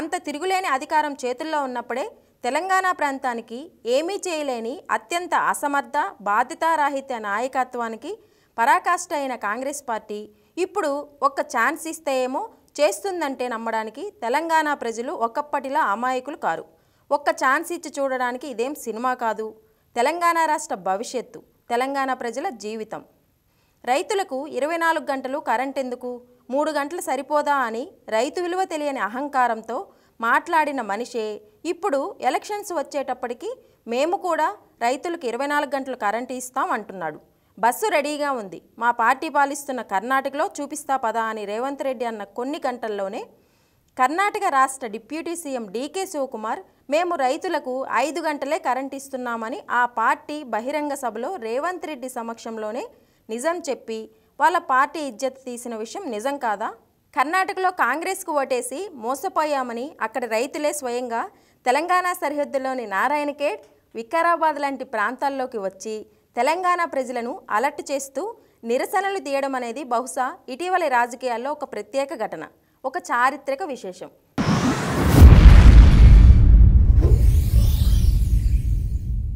అంత తిరుగులేని అధికారం చేతుల్లో ఉన్నప్పుడే తెలంగాణ ప్రాంతానికి ఏమీ చేయలేని అత్యంత అసమర్థ బాధ్యతారాహిత్య నాయకత్వానికి పరాకాష్ట అయిన కాంగ్రెస్ పార్టీ ఇప్పుడు ఒక్క ఛాన్స్ ఇస్తే ఏమో చేస్తుందంటే నమ్మడానికి తెలంగాణ ప్రజలు ఒకప్పటిలా అమాయకులు కారు ఒక్క ఛాన్స్ ఇచ్చి చూడడానికి ఇదేం సినిమా కాదు తెలంగాణ రాష్ట్ర భవిష్యత్తు తెలంగాణ ప్రజల జీవితం రైతులకు ఇరవై నాలుగు గంటలు కరెంట్ ఎందుకు మూడు గంటలు సరిపోదా అని రైతు విలువ తెలియని అహంకారంతో మాట్లాడిన మనిషే ఇప్పుడు ఎలక్షన్స్ వచ్చేటప్పటికీ మేము కూడా రైతులకు ఇరవై నాలుగు గంటలు కరెంటు ఇస్తాం అంటున్నాడు బస్సు రెడీగా ఉంది మా పార్టీ పాలిస్తున్న కర్ణాటకలో చూపిస్తా పదా అని రేవంత్ రెడ్డి అన్న కొన్ని గంటల్లోనే కర్ణాటక రాష్ట్ర డిప్యూటీ సీఎం డీకే శివకుమార్ మేము రైతులకు ఐదు గంటలే కరెంట్ ఇస్తున్నామని ఆ పార్టీ బహిరంగ సభలో రేవంత్ రెడ్డి సమక్షంలోనే నిజం చెప్పి వాళ్ళ పార్టీ ఇజ్జత్ తీసిన విషయం నిజం కాదా కర్ణాటకలో కాంగ్రెస్కు ఓటేసి మోసపోయామని అక్కడ రైతులే స్వయంగా తెలంగాణ సరిహద్దులోని నారాయణఖేడ్ వికారాబాద్ లాంటి ప్రాంతాల్లోకి వచ్చి తెలంగాణ ప్రజలను అలర్ట్ చేస్తూ నిరసనలు తీయడం అనేది బహుశా ఇటీవలి రాజకీయాల్లో ఒక ప్రత్యేక ఘటన ఒక చారిత్రక విశేషం